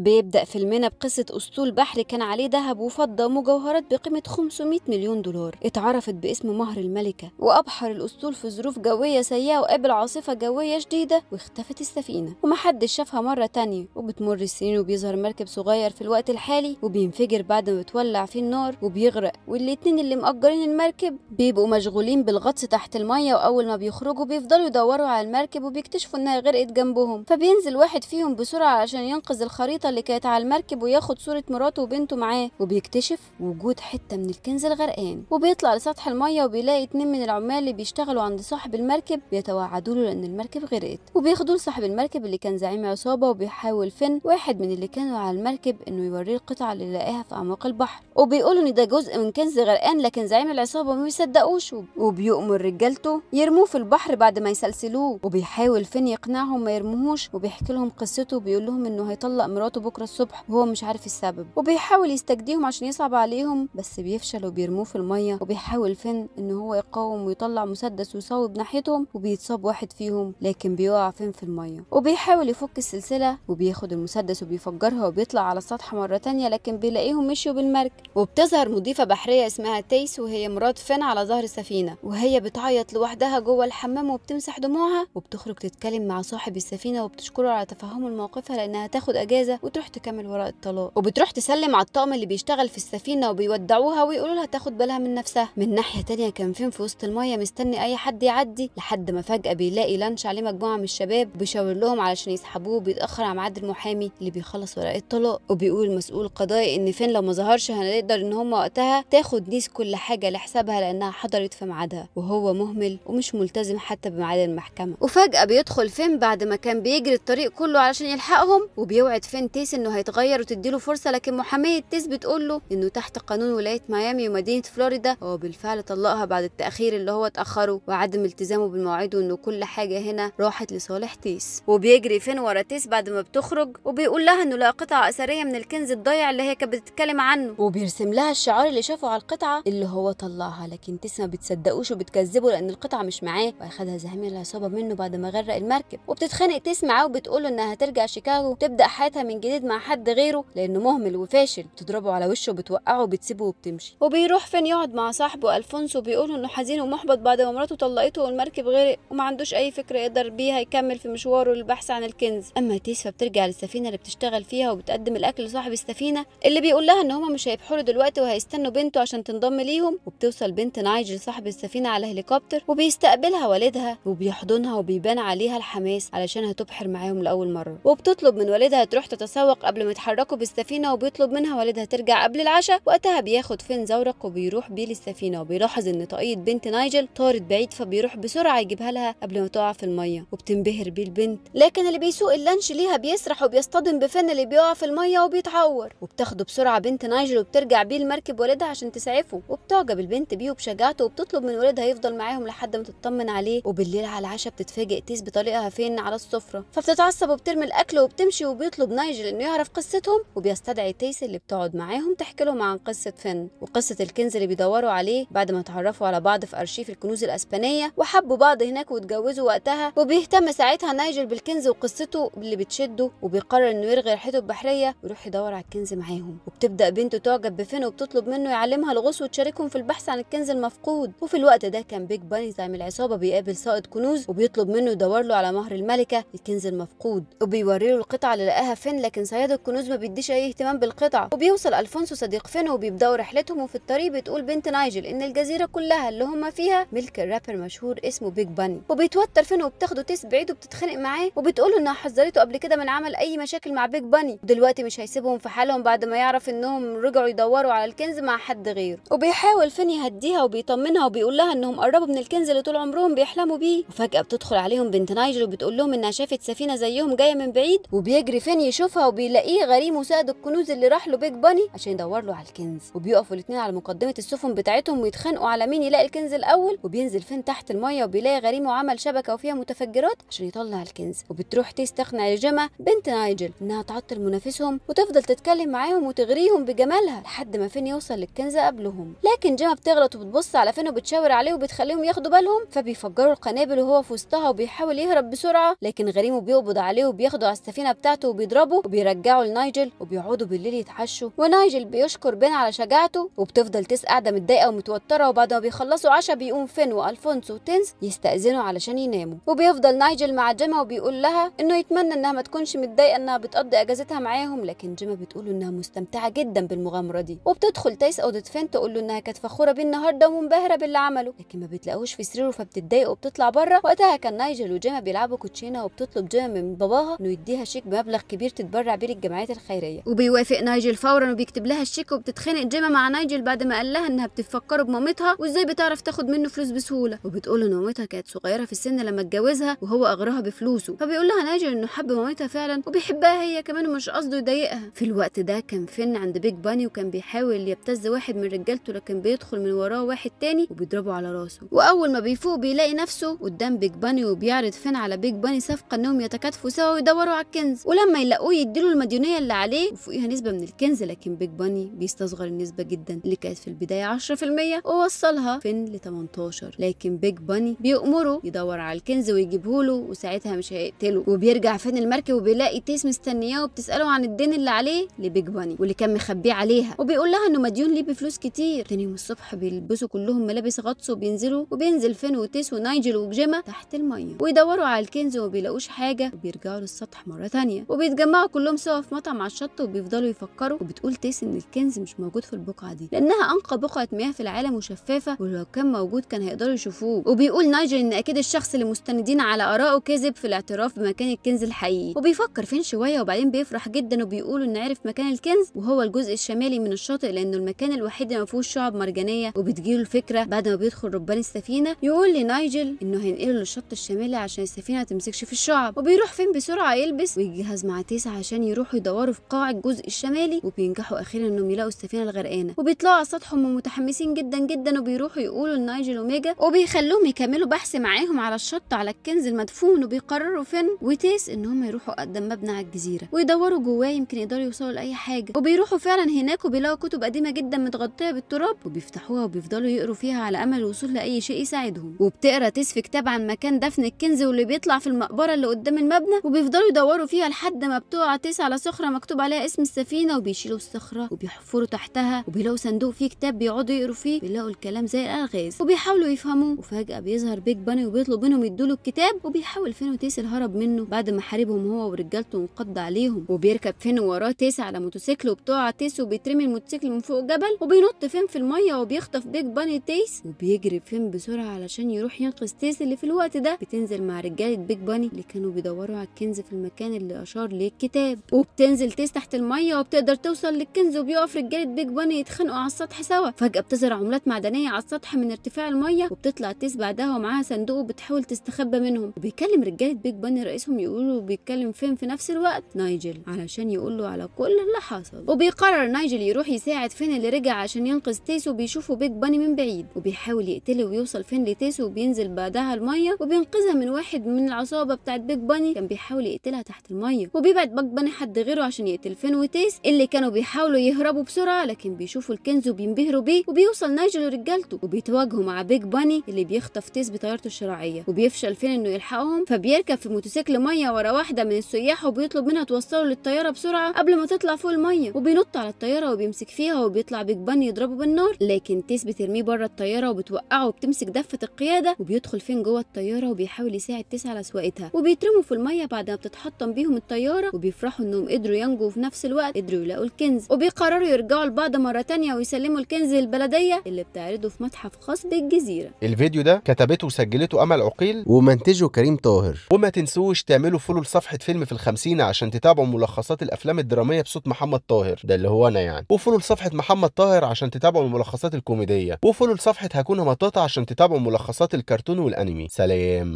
بيبدأ فيلمنا بقصة أسطول بحر كان عليه ذهب وفضة ومجوهرات بقيمة 500 مليون دولار اتعرفت باسم مهر الملكة وأبحر الأسطول في ظروف جوية سيئة وقابل عاصفة جوية شديدة واختفت السفينة ومحدش شافها مرة تانية وبتمر السنين وبيظهر مركب صغير في الوقت الحالي وبينفجر بعد ما بتولع فيه النار وبيغرق والاتنين اللي مأجرين المركب بيبقوا مشغولين بالغطس تحت المية وأول ما بيخرجوا بيفضلوا يدوروا على المركب وبيكتشفوا إنها غرقت جنبهم فبينزل واحد فيهم بسرعة عشان ينقذ الخريطة الشرطة اللي كانت على المركب وياخد صورة مراته وبنته معاه وبيكتشف وجود حتة من الكنز الغرقان وبيطلع لسطح المية وبيلاقي اتنين من العمال اللي بيشتغلوا عند صاحب المركب بيتوعدوا له لأن المركب غرقت وبياخدوه لصاحب المركب اللي كان زعيم عصابة وبيحاول فن واحد من اللي كانوا على المركب إنه يوريه القطعة اللي لقاها في أعماق البحر وبيقول إن ده جزء من كنز غرقان لكن زعيم العصابة ما بيصدقوش وبيؤمر رجالته يرموه في البحر بعد ما يسلسلوه وبيحاول فين يقنعهم ما يرموهوش وبيحكي لهم قصته وبيقول لهم إنه هيطلق مراته وقته بكره الصبح وهو مش عارف السبب وبيحاول يستجديهم عشان يصعب عليهم بس بيفشل وبيرموه في الميه وبيحاول فين ان هو يقاوم ويطلع مسدس ويصوب ناحيتهم وبيتصاب واحد فيهم لكن بيقع فين في الميه وبيحاول يفك السلسله وبياخد المسدس وبيفجرها وبيطلع على السطح مره تانية لكن بيلاقيهم مشيوا بالمركب وبتظهر مضيفه بحريه اسمها تيس وهي مرات فين على ظهر السفينه وهي بتعيط لوحدها جوه الحمام وبتمسح دموعها وبتخرج تتكلم مع صاحب السفينه وبتشكره على تفهمه لموقفها لانها تاخد اجازه وتروح تكمل وراء الطلاق وبتروح تسلم على الطقم اللي بيشتغل في السفينه وبيودعوها ويقولوا لها تاخد بالها من نفسها من ناحيه تانية كان فين في وسط الميه مستني اي حد يعدي لحد ما فجاه بيلاقي لانش عليه مجموعه من الشباب بيشاور لهم علشان يسحبوه بيتاخر على ميعاد المحامي اللي بيخلص ورقه الطلاق وبيقول مسؤول قضايا ان فين لو ما ظهرش هنقدر ان هم وقتها تاخد نيس كل حاجه لحسابها لانها حضرت في ميعادها وهو مهمل ومش ملتزم حتى بميعاد المحكمه وفجاه بيدخل فين بعد ما كان بيجري الطريق كله علشان يلحقهم وبيوعد فين تيس انه هيتغير وتديله فرصه لكن محاميه تيس بتقول له انه تحت قانون ولايه ميامي ومدينه فلوريدا هو بالفعل طلقها بعد التاخير اللي هو اتاخره وعدم التزامه بالمواعيد وانه كل حاجه هنا راحت لصالح تيس وبيجري فين ورا تيس بعد ما بتخرج وبيقول لها انه لقى قطعه اثريه من الكنز الضايع اللي هي كانت بتتكلم عنه وبيرسم لها الشعار اللي شافه على القطعه اللي هو طلعها لكن تيس ما بتصدقوش وبتكذبه لان القطعه مش معاه واخدها زميل العصابه منه بعد ما غرق المركب وبتتخانق تيس معاه وبتقول انها هترجع شيكاغو تبدا حياتها من جديد مع حد غيره لانه مهمل وفاشل بتضربه على وشه وبتوقعه وبتسيبه وبتمشي وبيروح فين يقعد مع صاحبه الفونسو بيقول انه حزين ومحبط بعد ما مراته طلقته والمركب غرق وما عندوش اي فكره يقدر بيها يكمل في مشواره للبحث عن الكنز اما تيس فبترجع للسفينه اللي بتشتغل فيها وبتقدم الاكل لصاحب السفينه اللي بيقول لها ان هما مش هيبحروا دلوقتي وهيستنوا بنته عشان تنضم ليهم وبتوصل بنت نايج لصاحب السفينه على هليكوبتر وبيستقبلها والدها وبيحضنها وبيبان عليها الحماس علشان هتبحر معاهم لاول مره وبتطلب من والدها تروح بيتسوق قبل ما يتحركوا بالسفينه وبيطلب منها والدها ترجع قبل العشاء وقتها بياخد فين زورق وبيروح بيه للسفينه وبيلاحظ ان طاقيه بنت نايجل طارت بعيد فبيروح بسرعه يجيبها لها قبل ما تقع في الميه وبتنبهر بيه البنت لكن اللي بيسوق اللانش ليها بيسرح وبيصطدم بفين اللي بيقع في الميه وبيتعور وبتاخده بسرعه بنت نايجل وبترجع بيه لمركب والدها عشان تسعفه وبتعجب البنت بيه وبشجاعته وبتطلب من والدها يفضل معاهم لحد ما تطمن عليه وبالليل على العشاء بتتفاجئ تيس بطريقها فين على السفره فبتتعصب وبترمي الاكل وبتمشي وبيطلب نايجل لأجل إنه يعرف قصتهم وبيستدعي تيس اللي بتقعد معاهم تحكي لهم عن قصة فن وقصة الكنز اللي بيدوروا عليه بعد ما اتعرفوا على بعض في أرشيف الكنوز الأسبانية وحبوا بعض هناك واتجوزوا وقتها وبيهتم ساعتها نايجل بالكنز وقصته اللي بتشده وبيقرر إنه يرغي رحلته البحرية ويروح يدور على الكنز معاهم وبتبدأ بنته تعجب بفن وبتطلب منه يعلمها الغوص وتشاركهم في البحث عن الكنز المفقود وفي الوقت ده كان بيج باني زعيم العصابة بيقابل سائد كنوز وبيطلب منه يدور له على مهر الملكة الكنز المفقود وبيوري له القطعة اللي لقاها فين لكن صياد الكنوز ما بيديش اي اهتمام بالقطع وبيوصل الفونسو صديق فينو وبيبداوا رحلتهم وفي الطريق بتقول بنت نايجل ان الجزيره كلها اللي هم فيها ملك الرابر مشهور اسمه بيج باني وبيتوتر فينو وبتاخده تيس بعيد وبتتخانق معاه وبتقول انها حذرته قبل كده من عمل اي مشاكل مع بيج باني ودلوقتي مش هيسيبهم في حالهم بعد ما يعرف انهم رجعوا يدوروا على الكنز مع حد غيره وبيحاول فين يهديها وبيطمنها وبيقول لها انهم قربوا من الكنز اللي طول عمرهم بيحلموا بيه وفجاه بتدخل عليهم بنت نايجل وبتقول لهم انها شافت سفينه زيهم جايه من بعيد وبيجري فين يشوف بيشوفها وبيلاقيه غريم وسائد الكنوز اللي راح له بيج باني عشان يدور له على الكنز وبيقفوا الاثنين على مقدمه السفن بتاعتهم ويتخانقوا على مين يلاقي الكنز الاول وبينزل فين تحت الميه وبيلاقي غريم وعمل شبكه وفيها متفجرات عشان يطلع الكنز وبتروح تستقنع لجما بنت نايجل انها تعطل منافسهم وتفضل تتكلم معاهم وتغريهم بجمالها لحد ما فين يوصل للكنز قبلهم لكن جما بتغلط وبتبص على فين وبتشاور عليه وبتخليهم ياخدوا بالهم فبيفجروا القنابل وهو في وسطها وبيحاول يهرب بسرعه لكن غريمه بيقبض عليه وبياخده على السفينه بتاعته وبيضربه وبيرجعوا لنايجل وبيقعدوا بالليل يتعشوا ونايجل بيشكر بين على شجاعته وبتفضل تيس قاعده متضايقه ومتوتره وبعد ما بيخلصوا عشاء بيقوم فين والفونسو وتنس يستاذنوا علشان يناموا وبيفضل نايجل مع جيما وبيقول لها انه يتمنى انها ما تكونش متضايقه انها بتقضي اجازتها معاهم لكن جيما بتقول انها مستمتعه جدا بالمغامره دي وبتدخل تيس اوضه فين تقول له انها كانت فخوره بيه النهارده ومنبهره باللي عمله لكن ما بتلاقوش في سريره فبتتضايق وبتطلع بره وقتها كان نايجل وجيما بيلعبوا كوتشينه وبتطلب جيما من باباها انه يديها شيك بمبلغ كبير بتبرع بيه للجمعيات الخيريه وبيوافق نايجل فورا وبيكتب لها الشيك وبتتخانق جيما مع نايجل بعد ما قال لها انها بتفكره بمامتها وازاي بتعرف تاخد منه فلوس بسهوله وبتقول ان مامتها كانت صغيره في السن لما اتجوزها وهو اغراها بفلوسه فبيقول لها نايجل انه حب مامتها فعلا وبيحبها هي كمان ومش قصده يضايقها في الوقت ده كان فين عند بيج باني وكان بيحاول يبتز واحد من رجالته لكن بيدخل من وراه واحد تاني وبيضربه على راسه واول ما بيفوق بيلاقي نفسه قدام بيج باني وبيعرض فين على بيج باني صفقه انهم يتكاتفوا سوا ويدوروا على الكنز ولما يلاقوه يديله المديونية اللي عليه وفوقيها نسبة من الكنز لكن بيج باني بيستصغر النسبة جدا اللي كانت في البداية 10% ووصلها فين ل 18 لكن بيج باني بيأمره يدور على الكنز ويجيبه له وساعتها مش هيقتله وبيرجع فين المركب وبيلاقي تيس مستنياه وبتسأله عن الدين اللي عليه لبيج باني واللي كان مخبيه عليها وبيقول لها انه مديون ليه بفلوس كتير تاني يوم الصبح بيلبسوا كلهم ملابس غطس وبينزلوا وبينزل فين وتيس ونايجل وجيما تحت المية ويدوروا على الكنز وما بيلاقوش حاجة وبيرجعوا للسطح مرة تانية وبيتجمعوا كلهم سوا في مطعم على الشط وبيفضلوا يفكروا وبتقول تيس ان الكنز مش موجود في البقعه دي لانها انقى بقعه مياه في العالم وشفافه ولو كان موجود كان هيقدروا يشوفوه وبيقول نايجل ان اكيد الشخص اللي مستندين على ارائه كذب في الاعتراف بمكان الكنز الحقيقي وبيفكر فين شويه وبعدين بيفرح جدا وبيقول انه عرف مكان الكنز وهو الجزء الشمالي من الشاطئ لانه المكان الوحيد اللي ما فيهوش شعب مرجانيه وبتجيله الفكره بعد ما بيدخل ربان السفينه يقول لنايجل انه هينقله للشط الشمالي عشان السفينه ما تمسكش في الشعب وبيروح فين بسرعه يلبس ويجهز مع تيس عشان يروحوا يدوروا في قاع الجزء الشمالي وبينجحوا اخيرا انهم يلاقوا السفينه الغرقانه وبيطلعوا على سطحهم متحمسين جدا جدا وبيروحوا يقولوا لنايجل وميجا وبيخلوهم يكملوا بحث معاهم على الشط على الكنز المدفون وبيقرروا فين وتيس ان هم يروحوا قدام مبنى على الجزيره ويدوروا جواه يمكن يقدروا يوصلوا لاي حاجه وبيروحوا فعلا هناك وبيلاقوا كتب قديمه جدا متغطيه بالتراب وبيفتحوها وبيفضلوا يقروا فيها على امل الوصول لاي شيء يساعدهم وبتقرا تيس في كتاب عن مكان دفن الكنز واللي بيطلع في المقبره اللي قدام المبنى وبيفضلوا يدوروا فيها لحد ما بتقع الساعة على صخرة مكتوب عليها اسم السفينة وبيشيلوا الصخرة وبيحفروا تحتها وبيلاقوا صندوق فيه كتاب بيقعدوا يقروا فيه بيلاقوا الكلام زي الألغاز وبيحاولوا يفهموه وفجأة بيظهر بيج باني وبيطلب منهم يدوا له الكتاب وبيحاول فينو تيس الهرب منه بعد ما حاربهم هو ورجالته وانقض عليهم وبيركب فينو وراه تيس على موتوسيكل وبتقع تيس وبيترمي الموتوسيكل من فوق جبل وبينط فين في المية وبيخطف بيج باني تيس وبيجري فين بسرعة علشان يروح ينقذ تيس اللي في الوقت ده بتنزل مع رجالة بيج باني اللي كانوا بيدوروا على الكنز في المكان اللي أشار ليه الكتاب الكتاب وبتنزل تيس تحت الميه وبتقدر توصل للكنز وبيقف رجاله بيج باني يتخانقوا على السطح سوا فجاه بتظهر عملات معدنيه على السطح من ارتفاع الميه وبتطلع تيس بعدها ومعاها صندوق وبتحاول تستخبى منهم وبيكلم رجاله بيج باني رئيسهم يقولوا بيتكلم فين في نفس الوقت نايجل علشان يقول له على كل اللي حصل وبيقرر نايجل يروح يساعد فين اللي رجع عشان ينقذ تيس وبيشوفه بيج باني من بعيد وبيحاول يقتله ويوصل فين لتيس وبينزل بعدها الميه وبينقذها من واحد من العصابه بتاعت بيج باني كان بيحاول يقتلها تحت الميه وبيبعد باني حد غيره عشان يقتل فين وتيس اللي كانوا بيحاولوا يهربوا بسرعة لكن بيشوفوا الكنز وبينبهروا بيه وبيوصل نايجل ورجالته وبيتواجهوا مع بيج باني اللي بيخطف تيس بطيارته الشراعية وبيفشل فين انه يلحقهم فبيركب في موتوسيكل مية ورا واحدة من السياح وبيطلب منها توصله للطيارة بسرعة قبل ما تطلع فوق المية وبينط على الطيارة وبيمسك فيها وبيطلع بيج باني يضربه بالنار لكن تيس بترميه بره الطيارة وبتوقعه وبتمسك دفة القيادة وبيدخل فين جوه الطيارة وبيحاول يساعد تيس على سواقتها وبيترموا في المية بعد ما بتتحطم بيهم الطيارة وبي بيفرحوا انهم قدروا ينجوا وفي نفس الوقت قدروا يلاقوا الكنز وبيقرروا يرجعوا لبعض مرة تانية ويسلموا الكنز للبلدية اللي بتعرضه في متحف خاص بالجزيرة الفيديو ده كتبته وسجلته أمل عقيل ومنتجه كريم طاهر وما تنسوش تعملوا فولو لصفحة فيلم في الخمسين عشان تتابعوا ملخصات الأفلام الدرامية بصوت محمد طاهر ده اللي هو أنا يعني وفولو لصفحة محمد طاهر عشان تتابعوا الملخصات الكوميدية وفولو لصفحة هكون مطاطا عشان تتابعوا ملخصات الكرتون والأنمي سلام